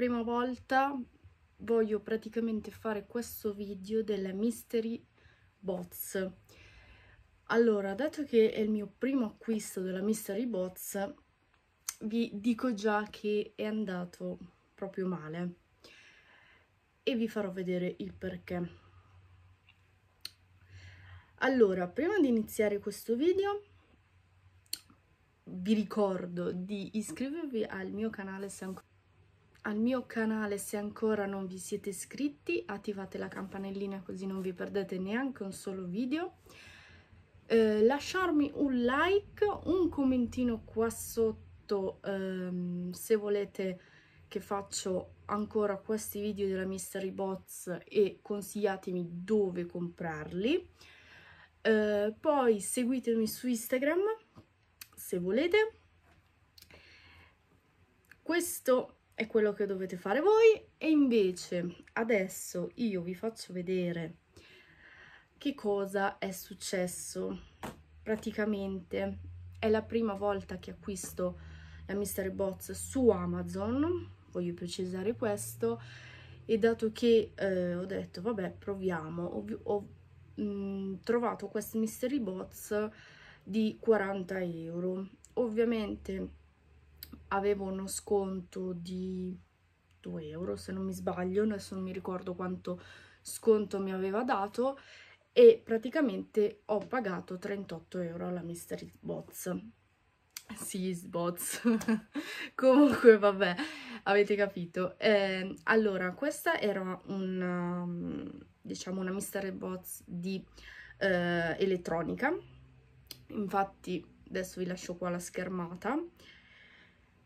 prima volta voglio praticamente fare questo video delle mystery box allora dato che è il mio primo acquisto della mystery box vi dico già che è andato proprio male e vi farò vedere il perché allora prima di iniziare questo video vi ricordo di iscrivervi al mio canale se ancora al mio canale se ancora non vi siete iscritti attivate la campanellina così non vi perdete neanche un solo video eh, lasciarmi un like un commentino qua sotto ehm, se volete che faccio ancora questi video della mystery box e consigliatemi dove comprarli eh, poi seguitemi su instagram se volete questo è quello che dovete fare voi e invece adesso io vi faccio vedere che cosa è successo praticamente è la prima volta che acquisto la mystery box su amazon voglio precisare questo e dato che eh, ho detto vabbè proviamo ho, ho mh, mm, trovato questa mystery box di 40 euro ovviamente avevo uno sconto di 2 euro se non mi sbaglio, adesso non mi ricordo quanto sconto mi aveva dato e praticamente ho pagato 38 euro alla Mystery Box. Sì, Bots. Comunque, vabbè, avete capito. Eh, allora, questa era una, um, diciamo, una Mystery Box di eh, elettronica. Infatti, adesso vi lascio qua la schermata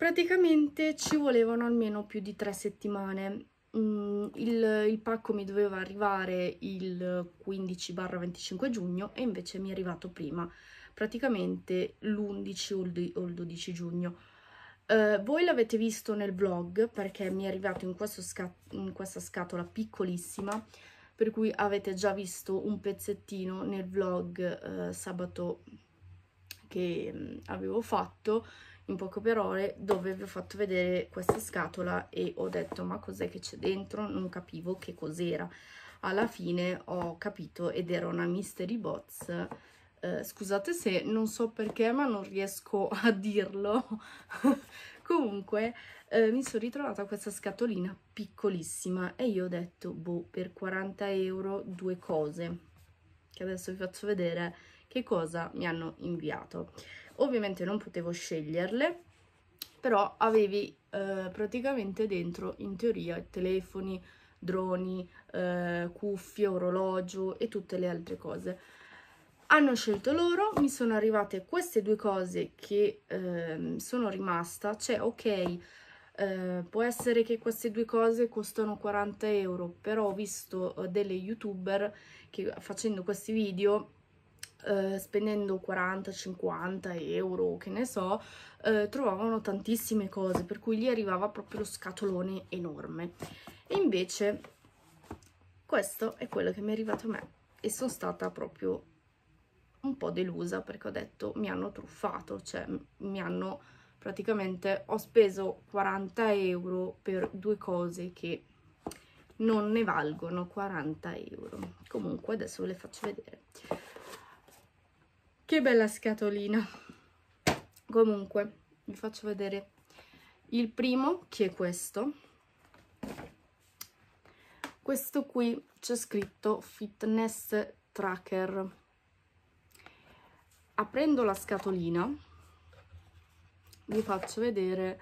praticamente ci volevano almeno più di tre settimane mm, il, il, pacco mi doveva arrivare il 15 25 giugno e invece mi è arrivato prima praticamente l'11 o il 12 giugno Uh, voi l'avete visto nel vlog perché mi è arrivato in, in, questa scatola piccolissima per cui avete già visto un pezzettino nel vlog uh, sabato che um, avevo fatto in poche parole dove vi ho fatto vedere questa scatola e ho detto ma cos'è che c'è dentro non capivo che cos'era alla fine ho capito ed era una mystery box eh, scusate se non so perché ma non riesco a dirlo comunque eh, mi sono ritrovata questa scatolina piccolissima e io ho detto boh per 40 euro due cose che adesso vi faccio vedere che cosa mi hanno inviato ovviamente non potevo sceglierle però avevi eh, praticamente dentro in teoria telefoni, droni, eh, cuffie, orologio e tutte le altre cose. Hanno scelto loro, mi sono arrivate queste due cose che eh, sono rimasta, cioè ok, eh, può essere che queste due cose costano 40 euro, però ho visto eh, delle youtuber che facendo questi video eh, spendendo 40-50 euro, che ne so, eh, trovavano tantissime cose, per cui gli arrivava proprio lo scatolone enorme. E invece questo è quello che mi è arrivato a me e sono stata proprio un po' delusa perché ho detto mi hanno truffato, cioè mi hanno praticamente ho speso 40 euro per due cose che non ne valgono 40 euro comunque adesso ve le faccio vedere che bella scatolina comunque vi faccio vedere il primo che è questo questo qui c'è scritto fitness tracker aprendo la scatolina vi faccio vedere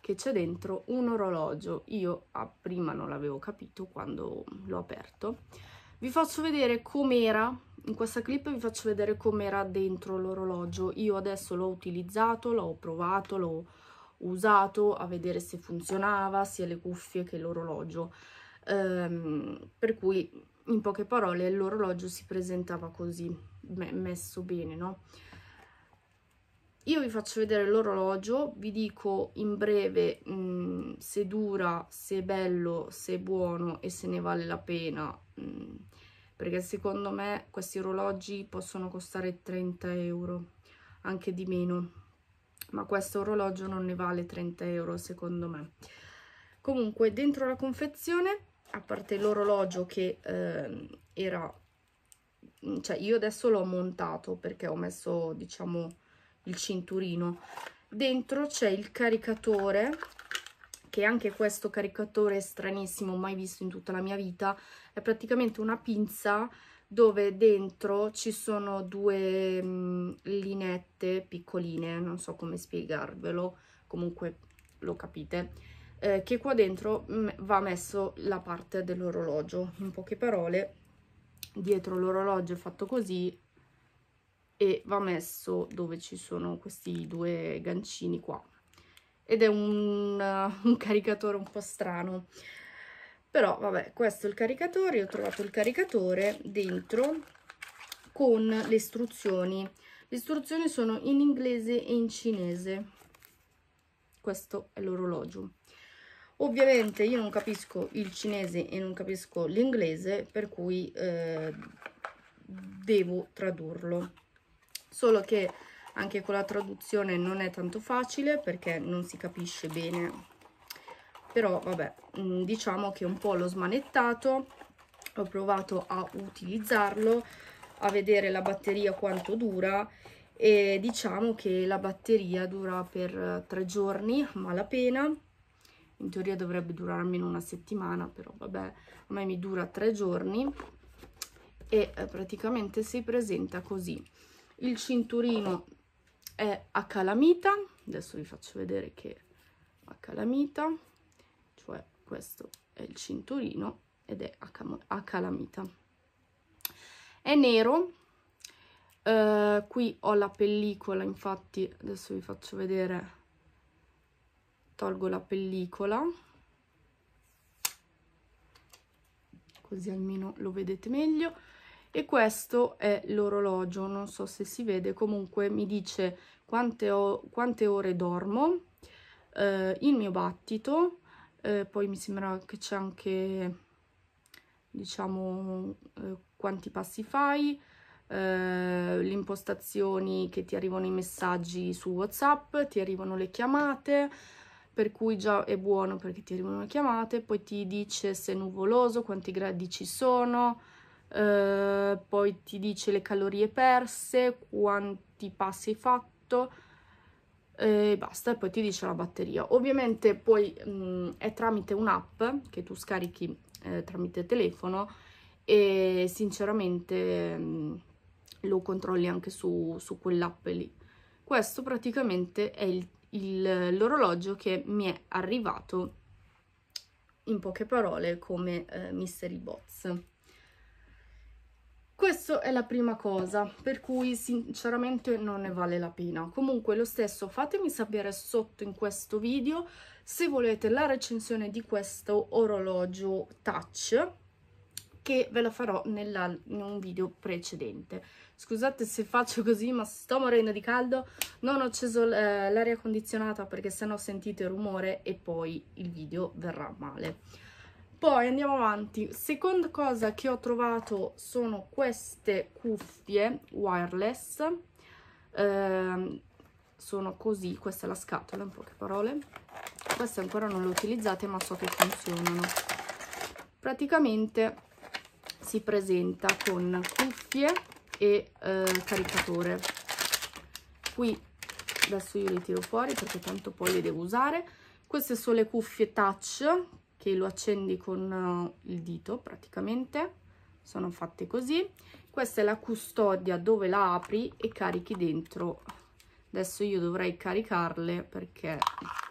che c'è dentro un orologio io ah, prima non l'avevo capito quando l'ho aperto vi faccio vedere com'era, in questa clip vi faccio vedere com'era dentro l'orologio. Io adesso l'ho utilizzato, l'ho provato, l'ho usato a vedere se funzionava sia le cuffie che l'orologio. Ehm, per cui, in poche parole, l'orologio si presentava così, messo bene, no? Io vi faccio vedere l'orologio, vi dico in breve mh, mm, se dura, se è bello, se è buono e se ne vale la pena, mh, mm. perché secondo me questi orologi possono costare 30 euro, anche di meno, ma questo orologio non ne vale 30 euro secondo me. Comunque dentro la confezione, a parte l'orologio che eh, era... Mm, cioè io adesso l'ho montato perché ho messo diciamo il cinturino. Dentro c'è il caricatore, che anche questo caricatore è stranissimo, mai visto in tutta la mia vita. È praticamente una pinza dove dentro ci sono due mh, mm, linette piccoline, non so come spiegarvelo, comunque lo capite, eh, che qua dentro mh, mm, va messo la parte dell'orologio. In poche parole, dietro l'orologio è fatto così e va messo dove ci sono questi due gancini qua ed è un, uh, un caricatore un po' strano però vabbè questo è il caricatore ho trovato il caricatore dentro con le istruzioni le istruzioni sono in inglese e in cinese questo è l'orologio ovviamente io non capisco il cinese e non capisco l'inglese per cui eh, devo tradurlo solo che anche con la traduzione non è tanto facile perché non si capisce bene però vabbè mm, diciamo che un po' l'ho smanettato ho provato a utilizzarlo a vedere la batteria quanto dura e diciamo che la batteria dura per tre giorni malapena in teoria dovrebbe durare almeno una settimana però vabbè a me mi dura tre giorni e eh, praticamente si presenta così il cinturino è a calamita adesso vi faccio vedere che a calamita cioè questo è il cinturino ed è a, calamita è nero eh, qui ho la pellicola infatti adesso vi faccio vedere tolgo la pellicola così almeno lo vedete meglio e questo è l'orologio, non so se si vede, comunque mi dice quante, ho, quante ore dormo, eh, il mio battito, eh, poi mi sembra che c'è anche, diciamo, eh, quanti passi fai, eh, le impostazioni che ti arrivano i messaggi su WhatsApp, ti arrivano le chiamate, per cui già è buono perché ti arrivano le chiamate, poi ti dice se è nuvoloso, quanti gradi ci sono, eh, poi ti dice le calorie perse, quanti passi hai fatto eh, e basta e poi ti dice la batteria. Ovviamente poi mh, mm, è tramite un'app che tu scarichi eh, tramite telefono e sinceramente mh, mm, lo controlli anche su, su quell'app lì. Questo praticamente è il l'orologio che mi è arrivato in poche parole come eh, mystery box questa è la prima cosa, per cui sinceramente non ne vale la pena. Comunque lo stesso fatemi sapere sotto in questo video se volete la recensione di questo orologio touch che ve la farò nella, in un video precedente. Scusate se faccio così ma sto morendo di caldo, non ho acceso eh, l'aria condizionata perché sennò sentite rumore e poi il video verrà male. Poi andiamo avanti. Seconda cosa che ho trovato sono queste cuffie wireless. Eh, sono così, questa è la scatola in poche parole. Queste ancora non le utilizzate ma so che funzionano. Praticamente si presenta con cuffie e eh, caricatore. Qui adesso io le tiro fuori perché tanto poi le devo usare. Queste sono le cuffie touch che lo accendi con eh, il dito praticamente sono fatte così questa è la custodia dove la apri e carichi dentro adesso io dovrei caricarle perché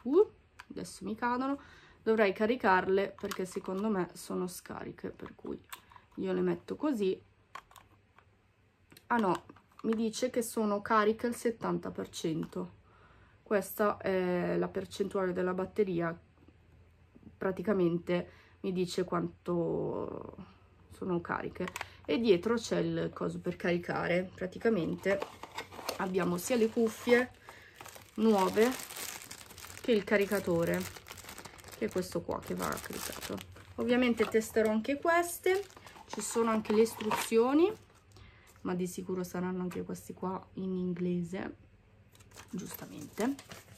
uh, adesso mi cadono dovrei caricarle perché secondo me sono scariche per cui io le metto così ah no mi dice che sono cariche al 70% questa è la percentuale della batteria praticamente mi dice quanto sono cariche e dietro c'è il coso per caricare praticamente abbiamo sia le cuffie nuove che il caricatore che è questo qua che va caricato ovviamente testerò anche queste ci sono anche le istruzioni ma di sicuro saranno anche questi qua in inglese giustamente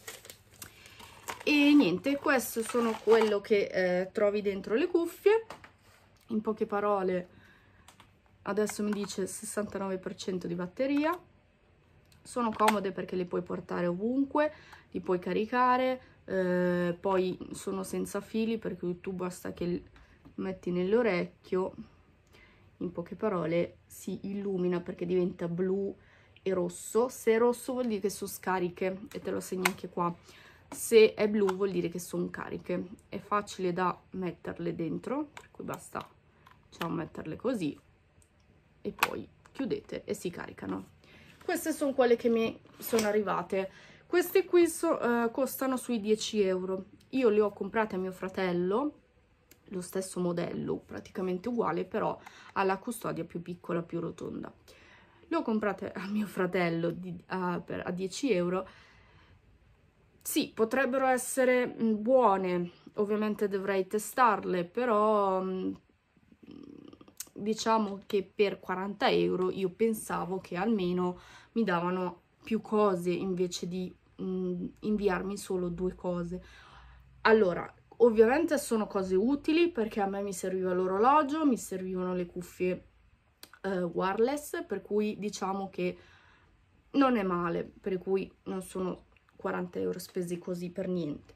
e niente questo sono quello che eh, trovi dentro le cuffie in poche parole adesso mi dice 69% di batteria sono comode perché le puoi portare ovunque li puoi caricare eh, poi sono senza fili perché tu basta che metti nell'orecchio in poche parole si illumina perché diventa blu e rosso se è rosso vuol dire che sono scariche e te lo segno anche qua se è blu vuol dire che sono cariche è facile da metterle dentro per cui basta diciamo metterle così e poi chiudete e si caricano queste sono quelle che mi sono arrivate queste qui so, uh, costano sui 10 euro io le ho comprate a mio fratello lo stesso modello praticamente uguale però alla custodia più piccola più rotonda le ho comprate a mio fratello di, uh, per, a 10 euro sì, potrebbero essere mm, buone, ovviamente dovrei testarle, però mm, diciamo che per 40 euro io pensavo che almeno mi davano più cose invece di mh, mm, inviarmi solo due cose. Allora, ovviamente sono cose utili perché a me mi serviva l'orologio, mi servivano le cuffie eh, wireless, per cui diciamo che non è male, per cui non sono 40 euro spesi così per niente.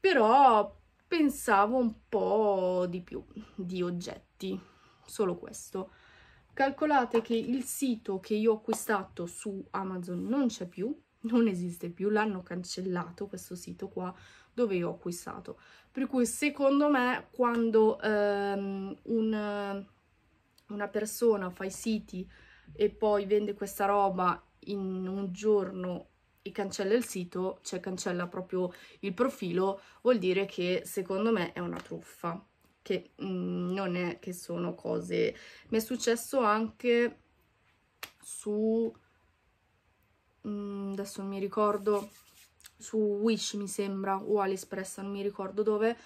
Però pensavo un po' di più di oggetti, solo questo. Calcolate che il sito che io ho acquistato su Amazon non c'è più, non esiste più, l'hanno cancellato questo sito qua dove io ho acquistato. Per cui secondo me quando ehm, un, una persona fa i siti e poi vende questa roba in un giorno e cancella il sito, cioè cancella proprio il profilo, vuol dire che secondo me è una truffa, che mh, mm, non è che sono cose... Mi è successo anche su... Mh, mm, adesso non mi ricordo, su Wish mi sembra, o AliExpress, non mi ricordo dove,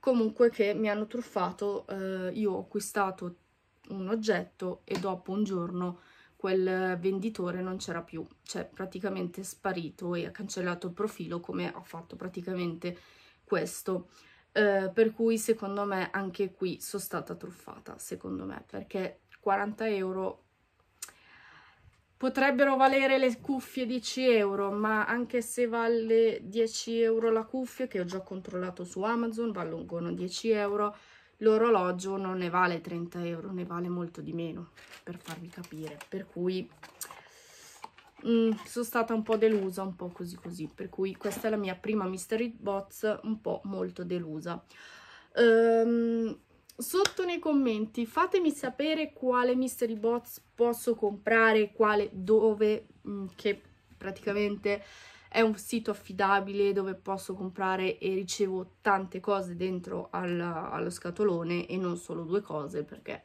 comunque che mi hanno truffato, eh, io ho acquistato un oggetto e dopo un giorno quel venditore non c'era più, cioè praticamente sparito e ha cancellato il profilo come ha fatto praticamente questo. Eh, per cui secondo me anche qui sono stata truffata, secondo me, perché 40 euro potrebbero valere le cuffie 10 euro, ma anche se vale 10 euro la cuffia, che ho già controllato su Amazon, valgono 10 euro, l'orologio non ne vale 30 euro, ne vale molto di meno, per farvi capire. Per cui mh, mm, sono stata un po' delusa, un po' così così. Per cui questa è la mia prima mystery box un po' molto delusa. Ehm, sotto nei commenti fatemi sapere quale mystery box posso comprare, quale, dove, mh, mm, che praticamente è un sito affidabile dove posso comprare e ricevo tante cose dentro al, allo scatolone e non solo due cose perché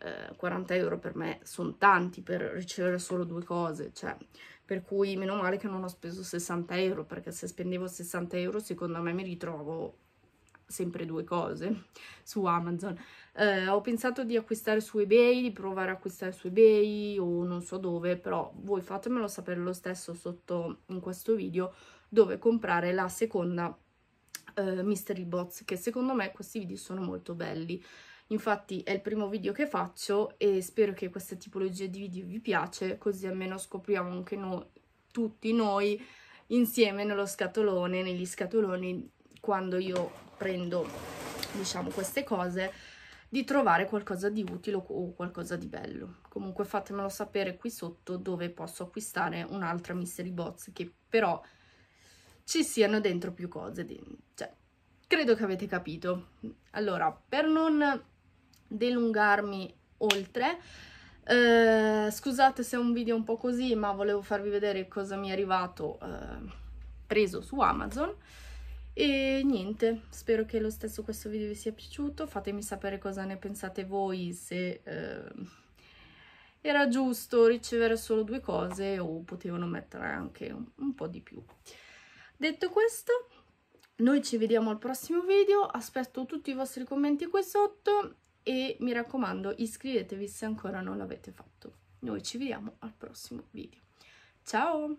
eh, 40 euro per me sono tanti per ricevere solo due cose, cioè per cui meno male che non ho speso 60 euro perché se spendevo 60 euro secondo me mi ritrovo sempre due cose su Amazon. Eh, ho pensato di acquistare su eBay, di provare a acquistare su eBay o non so dove, però voi fatemelo sapere lo stesso sotto in questo video dove comprare la seconda eh, mystery box che secondo me questi video sono molto belli. Infatti è il primo video che faccio e spero che questa tipologia di video vi piace, così almeno scopriamo anche noi, tutti noi insieme nello scatolone, negli scatoloni, quando io prendo diciamo queste cose di trovare qualcosa di utile o qualcosa di bello comunque fatemelo sapere qui sotto dove posso acquistare un'altra mystery box che però ci siano dentro più cose cioè credo che avete capito allora per non dilungarmi oltre eh, scusate se è un video un po' così ma volevo farvi vedere cosa mi è arrivato eh, preso su Amazon e niente spero che lo stesso questo video vi sia piaciuto fatemi sapere cosa ne pensate voi se eh, era giusto ricevere solo due cose o potevano mettere anche un, un po' di più detto questo noi ci vediamo al prossimo video aspetto tutti i vostri commenti qui sotto e mi raccomando iscrivetevi se ancora non l'avete fatto noi ci vediamo al prossimo video ciao